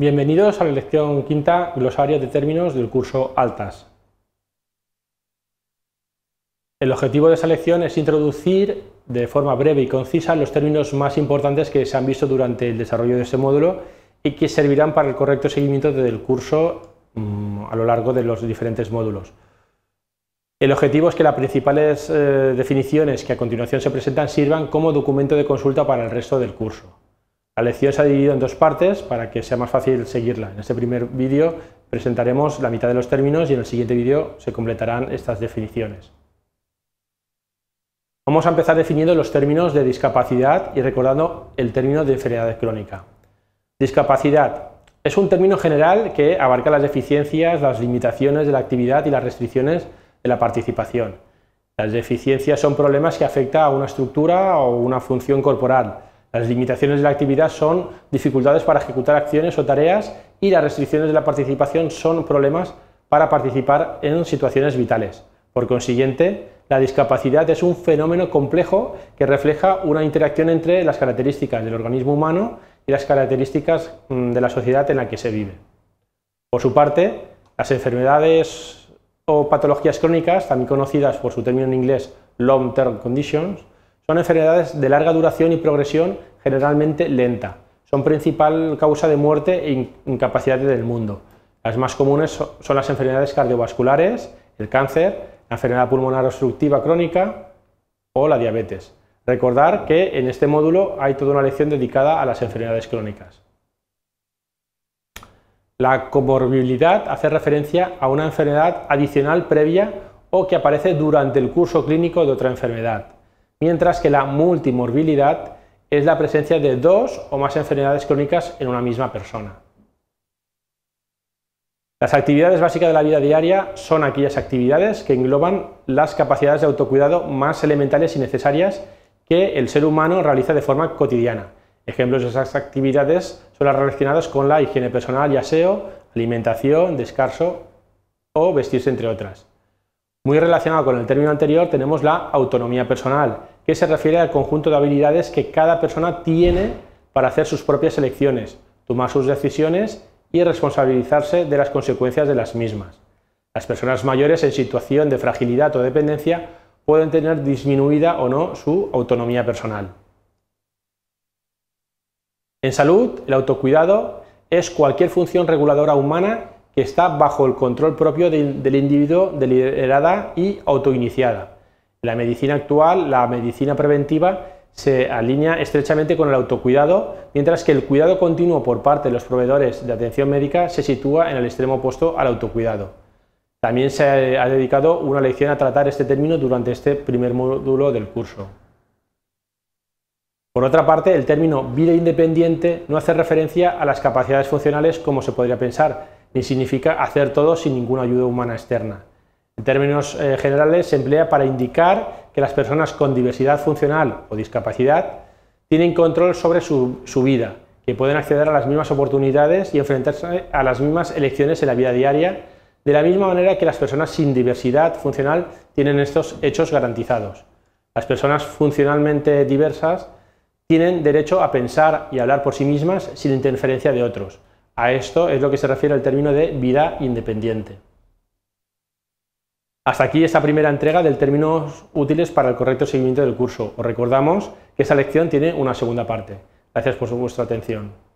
Bienvenidos a la lección quinta, glosario de términos del curso Altas. El objetivo de esta lección es introducir de forma breve y concisa los términos más importantes que se han visto durante el desarrollo de este módulo y que servirán para el correcto seguimiento del curso mm, a lo largo de los diferentes módulos. El objetivo es que las principales eh, definiciones que a continuación se presentan sirvan como documento de consulta para el resto del curso. La lección se ha dividido en dos partes para que sea más fácil seguirla. En este primer vídeo presentaremos la mitad de los términos y en el siguiente vídeo se completarán estas definiciones. Vamos a empezar definiendo los términos de discapacidad y recordando el término de enfermedad crónica. Discapacidad es un término general que abarca las deficiencias, las limitaciones de la actividad y las restricciones de la participación. Las deficiencias son problemas que afectan a una estructura o una función corporal las limitaciones de la actividad son dificultades para ejecutar acciones o tareas y las restricciones de la participación son problemas para participar en situaciones vitales. Por consiguiente, la discapacidad es un fenómeno complejo que refleja una interacción entre las características del organismo humano y las características mm, de la sociedad en la que se vive. Por su parte, las enfermedades o patologías crónicas, también conocidas por su término en inglés long-term conditions, son enfermedades de larga duración y progresión generalmente lenta. Son principal causa de muerte e incapacidad del mundo. Las más comunes son las enfermedades cardiovasculares, el cáncer, la enfermedad pulmonar obstructiva crónica o la diabetes. Recordar que en este módulo hay toda una lección dedicada a las enfermedades crónicas. La comorbilidad hace referencia a una enfermedad adicional previa o que aparece durante el curso clínico de otra enfermedad mientras que la multimorbilidad es la presencia de dos o más enfermedades crónicas en una misma persona. Las actividades básicas de la vida diaria son aquellas actividades que engloban las capacidades de autocuidado más elementales y necesarias que el ser humano realiza de forma cotidiana. Ejemplos de esas actividades son las relacionadas con la higiene personal y aseo, alimentación, descanso o vestirse, entre otras. Muy relacionado con el término anterior tenemos la autonomía personal, se refiere al conjunto de habilidades que cada persona tiene para hacer sus propias elecciones, tomar sus decisiones y responsabilizarse de las consecuencias de las mismas. Las personas mayores en situación de fragilidad o dependencia pueden tener disminuida o no su autonomía personal. En salud, el autocuidado es cualquier función reguladora humana que está bajo el control propio del individuo deliberada y autoiniciada. La medicina actual, la medicina preventiva, se alinea estrechamente con el autocuidado, mientras que el cuidado continuo por parte de los proveedores de atención médica se sitúa en el extremo opuesto al autocuidado. También se ha dedicado una lección a tratar este término durante este primer módulo del curso. Por otra parte, el término vida independiente no hace referencia a las capacidades funcionales como se podría pensar, ni significa hacer todo sin ninguna ayuda humana externa. En términos eh, generales, se emplea para indicar que las personas con diversidad funcional o discapacidad tienen control sobre su, su vida, que pueden acceder a las mismas oportunidades y enfrentarse a las mismas elecciones en la vida diaria, de la misma manera que las personas sin diversidad funcional tienen estos hechos garantizados. Las personas funcionalmente diversas tienen derecho a pensar y hablar por sí mismas sin interferencia de otros. A esto es lo que se refiere el término de vida independiente. Hasta aquí esta primera entrega del términos útiles para el correcto seguimiento del curso. Os recordamos que esa lección tiene una segunda parte. Gracias por vuestra atención.